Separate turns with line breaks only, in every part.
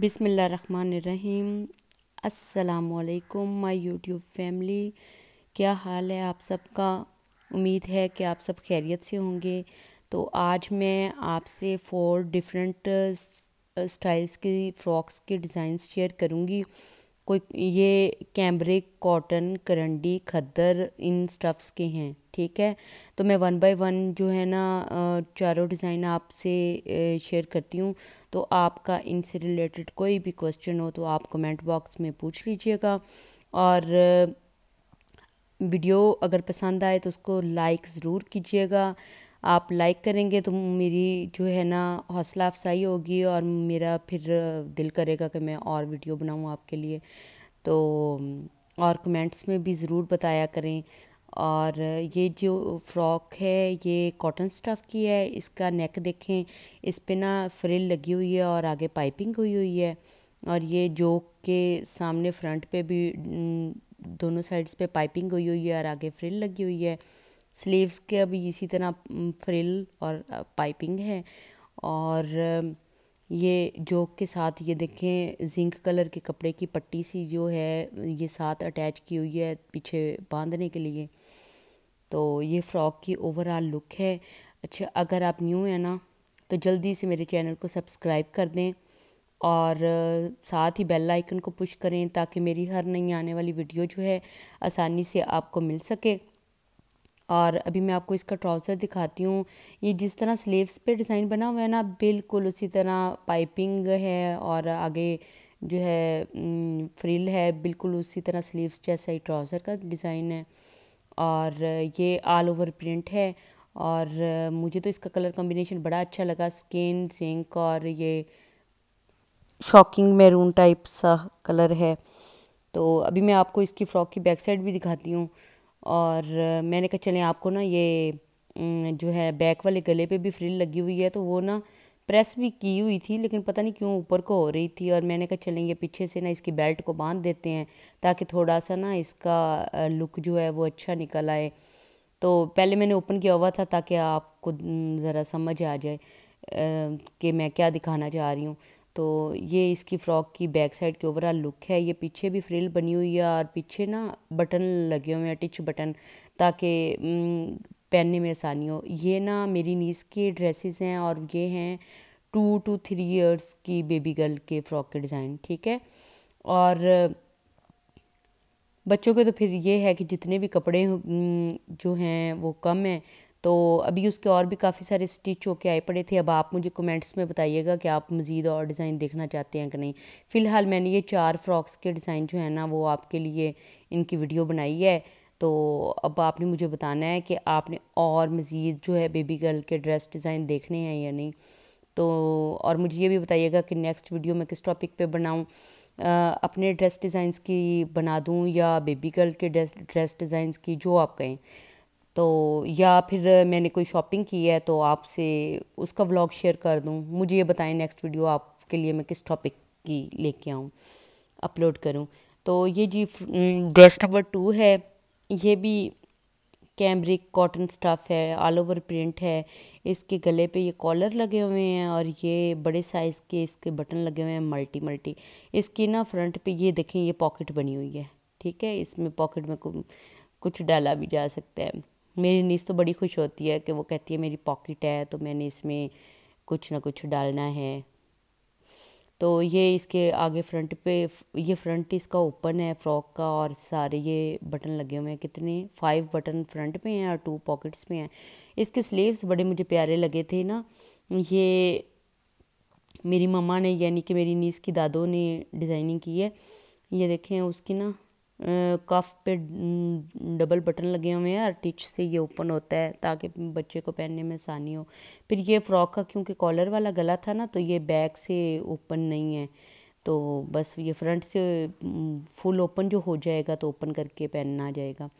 बिसमीम असलकुम my YouTube family क्या हाल है आप सबका उम्मीद है कि आप सब खैरियत से होंगे तो आज मैं आपसे फ़ोर डिफरेंट स्टाइल्स की फ़्रॉक्स के डिज़ाइन शेयर करूँगी कोई ये कैमरिक कॉटन करंडी खद्दर इन स्टफ्स के हैं ठीक है तो मैं वन बाय वन जो है ना चारों डिज़ाइन आपसे शेयर करती हूँ तो आपका इनसे रिलेटेड कोई भी क्वेश्चन हो तो आप कमेंट बॉक्स में पूछ लीजिएगा और वीडियो अगर पसंद आए तो उसको लाइक ज़रूर कीजिएगा आप लाइक करेंगे तो मेरी जो है ना हौसला अफजाई होगी और मेरा फिर दिल करेगा कि मैं और वीडियो बनाऊँ आपके लिए तो और कमेंट्स में भी ज़रूर बताया करें और ये जो फ्रॉक है ये कॉटन स्टफ़ की है इसका नेक देखें इस पर ना फ्रिल लगी हुई है और आगे पाइपिंग हुई हुई है और ये जोक के सामने फ्रंट पे भी दोनों साइड्स पे पाइपिंग हुई हुई है और आगे फ्रिल लगी हुई है स्लीव्स के अभी इसी तरह फ्रिल और पाइपिंग है और ये जोक के साथ ये देखें जिंक कलर के कपड़े की पट्टी सी जो है ये साथ अटैच की हुई है पीछे बांधने के लिए तो ये फ़्रॉक की ओवरऑल लुक है अच्छा अगर आप न्यू हैं ना तो जल्दी से मेरे चैनल को सब्सक्राइब कर दें और साथ ही बेल आइकन को पुश करें ताकि मेरी हर नई आने वाली वीडियो जो है आसानी से आपको मिल सके और अभी मैं आपको इसका ट्राउज़र दिखाती हूँ ये जिस तरह स्लीव्स पे डिज़ाइन बना हुआ है ना बिल्कुल उसी तरह पाइपिंग है और आगे जो है फ्रिल है बिल्कुल उसी तरह स्लीव्स जैसा ही ट्राउज़र का डिज़ाइन है और ये ऑल ओवर प्रिंट है और मुझे तो इसका कलर कॉम्बिनेशन बड़ा अच्छा लगा स्किन सिंक और ये शॉकिंग मैरून टाइप सा कलर है तो अभी मैं आपको इसकी फ़्रॉक की बैक साइड भी दिखाती हूँ और मैंने कहा चलें आपको ना ये जो है बैक वाले गले पे भी फ्रिल लगी हुई है तो वो ना प्रेस भी की हुई थी लेकिन पता नहीं क्यों ऊपर को हो रही थी और मैंने कहा चलें ये पीछे से ना इसकी बेल्ट को बांध देते हैं ताकि थोड़ा सा ना इसका लुक जो है वो अच्छा निकल आए तो पहले मैंने ओपन किया हुआ था ताकि आपको ज़रा समझ आ जाए कि मैं क्या दिखाना चाह रही हूँ तो ये इसकी फ़्रॉक की बैक साइड की ओवरऑल लुक है ये पीछे भी फ्रिल बनी हुई है और पीछे ना बटन लगे हुए हैं टिच बटन ताकि पहनने में आसानी हो ये ना मेरी नीस के ड्रेसेस हैं और ये हैं टू टू थ्री इयर्स की बेबी गर्ल के फ़्रॉक के डिज़ाइन ठीक है और बच्चों के तो फिर ये है कि जितने भी कपड़े जो हैं वो कम हैं तो अभी उसके और भी काफ़ी सारे स्टिच होके आए पड़े थे अब आप मुझे कमेंट्स में बताइएगा कि आप मज़ीद और डिज़ाइन देखना चाहते हैं कि नहीं फ़िलहाल मैंने ये चार फ्रॉक्स के डिज़ाइन जो है ना वो आपके लिए इनकी वीडियो बनाई है तो अब आपने मुझे बताना है कि आपने और मज़ीद जो है बेबी गर्ल के ड्रेस डिज़ाइन देखने हैं या नहीं तो और मुझे ये भी बताइएगा कि नेक्स्ट वीडियो मैं किस टॉपिक पे बनाऊँ अपने ड्रेस डिज़ाइंस की बना दूँ या बेबी गर्ल के ड्रेस ड्रेस डिज़ाइंस की जो आप कहें तो या फिर मैंने कोई शॉपिंग की है तो आपसे उसका व्लॉग शेयर कर दूँ मुझे ये बताएं नेक्स्ट वीडियो आपके लिए मैं किस टॉपिक की लेके आऊँ अपलोड करूँ तो ये जी ड्रेस नंबर टू है ये भी कैमरिक कॉटन स्टफ़ है ऑल ओवर प्रिंट है इसके गले पे ये कॉलर लगे हुए हैं और ये बड़े साइज़ के इसके बटन लगे हुए हैं मल्टी मल्टी इसकी ना फ्रंट पे ये देखें ये पॉकेट बनी हुई है ठीक है इसमें पॉकेट में कुछ डाला भी जा सकता है मेरी नीस तो बड़ी खुश होती है कि वो कहती है मेरी पॉकेट है तो मैंने इसमें कुछ ना कुछ डालना है तो ये इसके आगे फ्रंट पे ये फ्रंट इसका ओपन है फ्रॉक का और सारे ये बटन लगे हुए हैं कितने फाइव बटन फ्रंट में हैं और टू पॉकेट्स में हैं इसके स्लीव्स बड़े मुझे प्यारे लगे थे ना ये मेरी मम्मा ने यानी कि मेरी नीस की दादों ने डिज़ाइनिंग की है ये देखें उसकी ना कफ पे डबल बटन लगे हुए हैं और टिच से ये ओपन होता है ताकि बच्चे को पहनने में आसानी हो फिर ये फ़्रॉक का क्योंकि कॉलर वाला गला था ना तो ये बैक से ओपन नहीं है तो बस ये फ्रंट से फुल ओपन जो हो जाएगा तो ओपन करके पहनना आ जाएगा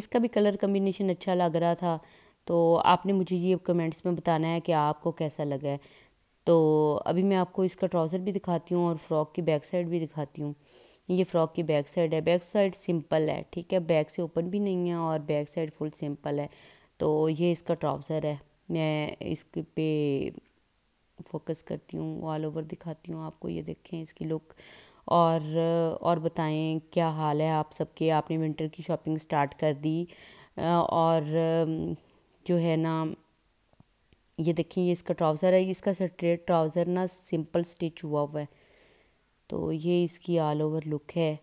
इसका भी कलर कम्बिनेशन अच्छा लग रहा था तो आपने मुझे ये कमेंट्स में बताना है कि आपको कैसा लगा है तो अभी मैं आपको इसका ट्राउज़र भी दिखाती हूँ और फ्रॉक की बैक साइड भी दिखाती हूँ ये फ्रॉक की बैक साइड है बैक साइड सिंपल है ठीक है बैक से ओपन भी नहीं है और बैक साइड फुल सिंपल है तो ये इसका ट्राउज़र है मैं इस पे फोकस करती हूँ ऑल ओवर दिखाती हूँ आपको ये देखें इसकी लुक और और बताएं क्या हाल है आप सबके आपने विंटर की शॉपिंग स्टार्ट कर दी और जो है ना ये देखें ये इसका ट्राउज़र है इसका स्ट्रेट ट्राउज़र ना सिंपल स्टिच हुआ हुआ है तो ये इसकी ऑल ओवर लुक है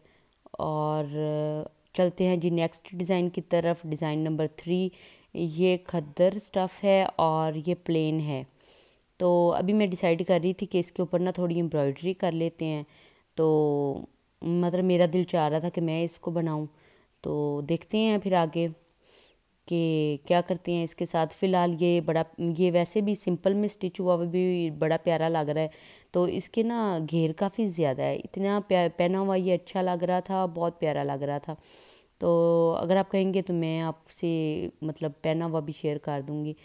और चलते हैं जी नेक्स्ट डिज़ाइन की तरफ डिज़ाइन नंबर थ्री ये खद्दर स्टफ़ है और ये प्लेन है तो अभी मैं डिसाइड कर रही थी कि इसके ऊपर ना थोड़ी एम्ब्रॉयडरी कर लेते हैं तो मतलब मेरा दिल चाह रहा था कि मैं इसको बनाऊं तो देखते हैं फिर आगे कि क्या करते हैं इसके साथ फ़िलहाल ये बड़ा ये वैसे भी सिंपल में स्टिच हुआ हुआ भी बड़ा प्यारा लग रहा है तो इसके ना घेर काफ़ी ज़्यादा है इतना पहना हुआ ये अच्छा लग रहा था बहुत प्यारा लग रहा था तो अगर आप कहेंगे तो मैं आपसे मतलब पहना हुआ भी शेयर कर दूँगी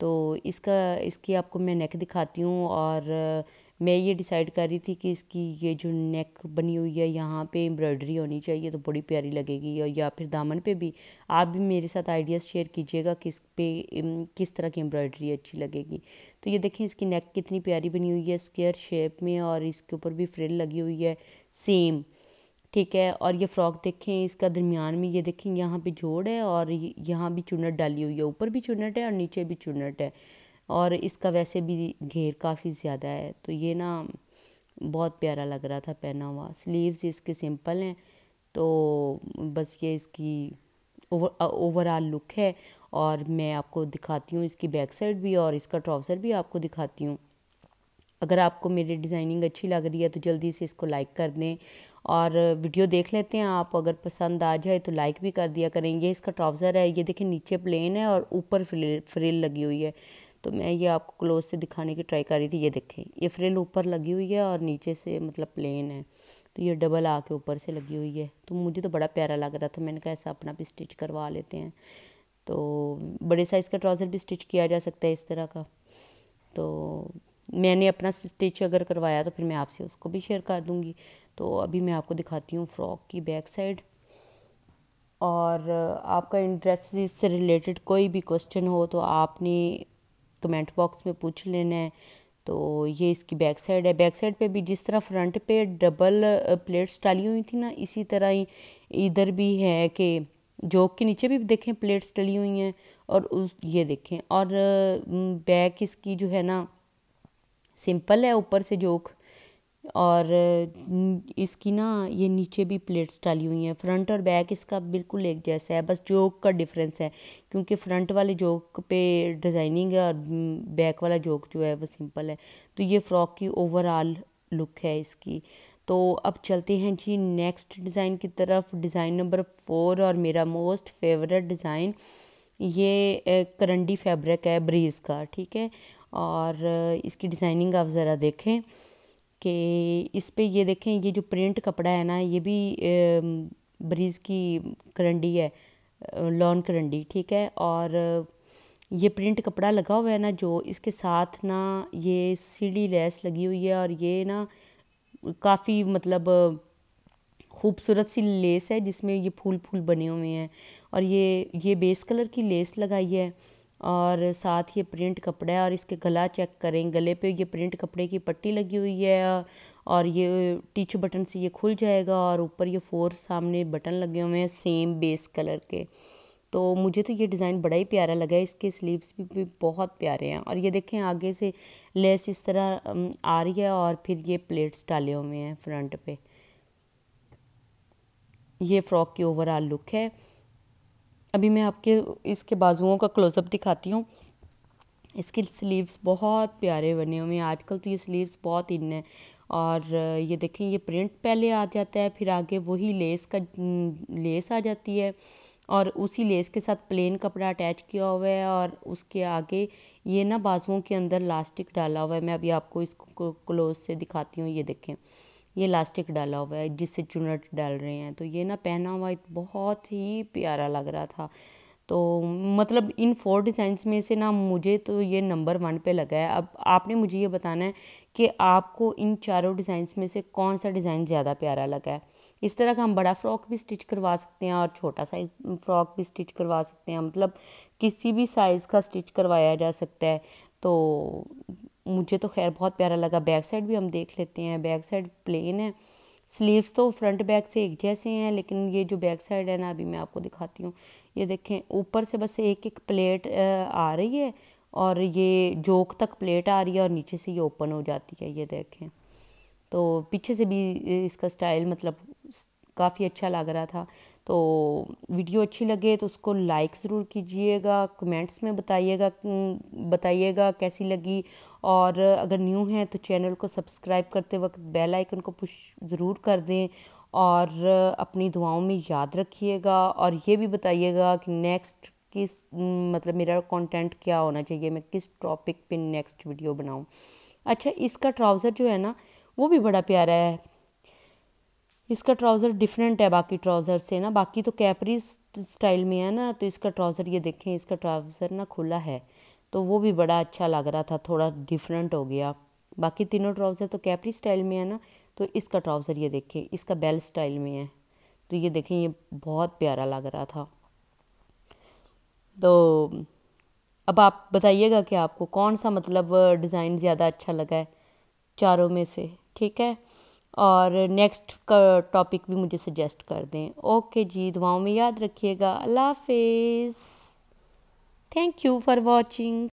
तो इसका इसकी आपको मैं नेक दिखाती हूँ और मैं ये डिसाइड कर रही थी कि इसकी ये जो नेक बनी हुई है यहाँ पे एम्ब्रॉयडरी होनी चाहिए तो बड़ी प्यारी लगेगी और या फिर दामन पे भी आप भी मेरे साथ आइडियाज़ शेयर कीजिएगा किस पे किस तरह की एम्ब्रॉयडरी अच्छी लगेगी तो ये देखें इसकी नेक कितनी प्यारी बनी हुई है स्केयर शेप में और इसके ऊपर भी फ्रिल लगी हुई है सेम ठीक है और ये फ्रॉक देखें इसका दरमियान में ये देखें यहाँ पे जोड़ है और यहाँ भी चुनट डाली हुई है ऊपर भी चुनट है और नीचे भी चुनट है और इसका वैसे भी घेर काफ़ी ज़्यादा है तो ये ना बहुत प्यारा लग रहा था पहना हुआ स्लीव्स इसके सिंपल हैं तो बस ये इसकी ओवरऑल लुक है और मैं आपको दिखाती हूँ इसकी बैक साइड भी और इसका ट्राउज़र भी आपको दिखाती हूँ अगर आपको मेरी डिज़ाइनिंग अच्छी लग रही है तो जल्दी से इसको लाइक कर दें और वीडियो देख लेते हैं आप अगर पसंद आ जाए तो लाइक भी कर दिया करें ये इसका ट्राउज़र है ये देखें नीचे प्लेन है और ऊपर फ्रिल फ्रिल लगी हुई है तो मैं ये आपको क्लोज से दिखाने की ट्राई कर रही थी ये देखें ये फ्रिल ऊपर लगी हुई है और नीचे से मतलब प्लेन है तो ये डबल आके ऊपर से लगी हुई है तो मुझे तो बड़ा प्यारा लग रहा था मैंने कहा ऐसा अपना भी स्टिच करवा लेते हैं तो बड़े साइज़ का ट्राउज़र भी स्टिच किया जा सकता है इस तरह का तो मैंने अपना स्टिच अगर करवाया तो फिर मैं आपसे उसको भी शेयर कर दूँगी तो अभी मैं आपको दिखाती हूँ फ्रॉक की बैक साइड और आपका इंटरेस्ट से रिलेटेड कोई भी क्वेश्चन हो तो आपने कमेंट बॉक्स में पूछ लेना है तो ये इसकी बैक साइड है बैक साइड पे भी जिस तरह फ्रंट पे डबल प्लेट्स डाली हुई थी ना इसी तरह ही इधर भी है कि जोक के नीचे भी देखें प्लेट्स डली हुई हैं और उस ये देखें और बैक इसकी जो है ना सिंपल है ऊपर से जोक और इसकी ना ये नीचे भी प्लेट्स डाली हुई हैं फ्रंट और बैक इसका बिल्कुल एक जैसा है बस जोक का डिफरेंस है क्योंकि फ्रंट वाले जोक पे डिज़ाइनिंग है और बैक वाला जोक जो है वो सिंपल है तो ये फ़्रॉक की ओवरऑल लुक है इसकी तो अब चलते हैं जी नेक्स्ट डिज़ाइन की तरफ डिज़ाइन नंबर फोर और मेरा मोस्ट फेवरेट डिज़ाइन ये करंडी फैब्रिक है ब्रीज़ का ठीक है और इसकी डिज़ाइनिंग आप ज़रा देखें कि इस पर ये देखें ये जो प्रिंट कपड़ा है ना ये भी ब्रीज़ की करंडी है लॉन करंडी ठीक है और ये प्रिंट कपड़ा लगा हुआ है ना जो इसके साथ ना ये सीढ़ी लेस लगी हुई है और ये ना काफ़ी मतलब खूबसूरत सी लेस है जिसमें ये फूल फूल बने हुए हैं और ये ये बेस कलर की लेस लगाई है और साथ ये प्रिंट कपड़ा है और इसके गला चेक करें गले पे ये प्रिंट कपड़े की पट्टी लगी हुई है और ये टीच बटन से ये खुल जाएगा और ऊपर ये फोर सामने बटन लगे हुए हैं सेम बेस कलर के तो मुझे तो ये डिज़ाइन बड़ा ही प्यारा लगा है इसके स्लीव्स भी, भी बहुत प्यारे हैं और ये देखें आगे से लेस इस तरह आ रही है और फिर ये प्लेट्स डाले हुए हैं फ्रंट पे ये फ़्रॉक की ओवरऑल लुक है अभी मैं आपके इसके बाजुओं का क्लोज़अप दिखाती हूँ इसके स्लीव्स बहुत प्यारे बने हुए हैं आजकल तो ये स्लीव्स बहुत इन है और ये देखें ये प्रिंट पहले आ जाता है फिर आगे वही लेस का लेस हम्म, आ जाती है और उसी लेस के साथ प्लेन कपड़ा अटैच किया हुआ है और उसके आगे ये ना बाजुओं के अंदर लास्टिक डाला हुआ है मैं अभी आपको इसको क्लोज से दिखाती हूँ ये देखें ये इलास्टिक डाला हुआ है जिससे चुनट डाल रहे हैं तो ये ना पहना हुआ बहुत ही प्यारा लग रहा था तो मतलब इन फोर डिज़ाइंस में से ना मुझे तो ये नंबर वन पे लगा है अब आपने मुझे ये बताना है कि आपको इन चारों डिज़ाइंस में से कौन सा डिज़ाइन ज़्यादा प्यारा लगा है इस तरह का हम बड़ा फ़्रॉक भी स्टिच करवा सकते हैं और छोटा साइज फ़्रॉक भी स्टिच करवा सकते हैं मतलब किसी भी साइज़ का स्टिच करवाया जा सकता है तो मुझे तो खैर बहुत प्यारा लगा बैक साइड भी हम देख लेते हैं बैक साइड प्लेन है स्लीव्स तो फ्रंट बैक से एक जैसे हैं लेकिन ये जो बैक साइड है ना अभी मैं आपको दिखाती हूँ ये देखें ऊपर से बस एक एक प्लेट आ रही है और ये जोक तक प्लेट आ रही है और नीचे से ये ओपन हो जाती है ये देखें तो पीछे से भी इसका स्टाइल मतलब काफ़ी अच्छा लग रहा था तो वीडियो अच्छी लगे तो उसको लाइक ज़रूर कीजिएगा कमेंट्स में बताइएगा बताइएगा कैसी लगी और अगर न्यू है तो चैनल को सब्सक्राइब करते वक्त बेल आइकन को पुश ज़रूर कर दें और अपनी दुआओं में याद रखिएगा और ये भी बताइएगा कि नेक्स्ट किस मतलब मेरा कंटेंट क्या होना चाहिए मैं किस टॉपिक पे नेक्स्ट वीडियो बनाऊँ अच्छा इसका ट्राउज़र जो है ना वो भी बड़ा प्यारा है इसका ट्राउज़र डिफरेंट है बाकी ट्राउज़र से ना बाकी तो कैपरी स्टाइल में है ना तो इसका ट्राउज़र ये देखें इसका ट्राउज़र ना खुला है तो वो भी बड़ा अच्छा लग रहा था थोड़ा डिफरेंट हो गया बाकी तीनों ट्राउज़र तो कैपरी स्टाइल में है ना तो इसका ट्राउज़र ये देखें इसका बेल स्टाइल में है तो ये देखें ये बहुत प्यारा लग रहा था तो अब आप बताइएगा कि आपको कौन सा मतलब डिज़ाइन ज़्यादा अच्छा लगा है चारों में से ठीक है और नेक्स्ट का टॉपिक भी मुझे सजेस्ट कर दें ओके जी दुआओं में याद रखिएगा अल्लाह हाफिज़ थैंक यू फॉर वॉचिंग